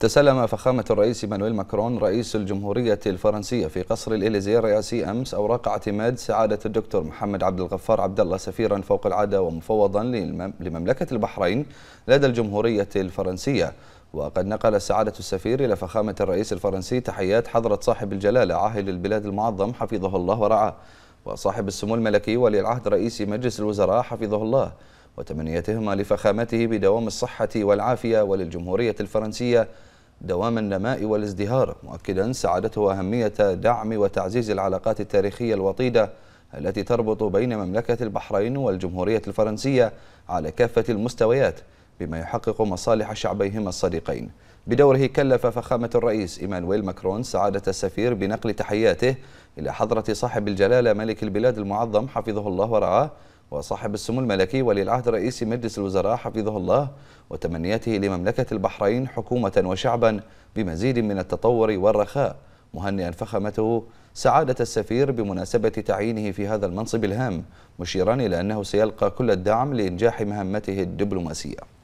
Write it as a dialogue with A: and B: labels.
A: تسلم فخامة الرئيس مانويل ماكرون رئيس الجمهورية الفرنسية في قصر الإليزي الرئاسي أمس أوراق اعتماد سعادة الدكتور محمد عبد الغفار عبد الله سفيرا فوق العادة ومفوضا لمملكة البحرين لدى الجمهورية الفرنسية وقد نقل سعادة السفير إلى فخامة الرئيس الفرنسي تحيات حضرة صاحب الجلالة عاهل البلاد المعظم حفظه الله ورعاه وصاحب السمو الملكي ولي العهد رئيس مجلس الوزراء حفظه الله وتمنيتهما لفخامته بدوام الصحة والعافية وللجمهورية الفرنسية دوام النماء والازدهار مؤكدا سعادته أهمية دعم وتعزيز العلاقات التاريخية الوطيدة التي تربط بين مملكة البحرين والجمهورية الفرنسية على كافة المستويات بما يحقق مصالح شعبيهما الصديقين بدوره كلف فخامة الرئيس إيمانويل ماكرون سعادة السفير بنقل تحياته إلى حضرة صاحب الجلالة ملك البلاد المعظم حفظه الله ورعاه وصاحب السمو الملكي ولي العهد رئيس مجلس الوزراء حفظه الله وتمنياته لمملكة البحرين حكومة وشعبا بمزيد من التطور والرخاء مهنئا فخامته سعادة السفير بمناسبة تعيينه في هذا المنصب الهام مشيرا إلى أنه سيلقى كل الدعم لإنجاح مهمته الدبلوماسية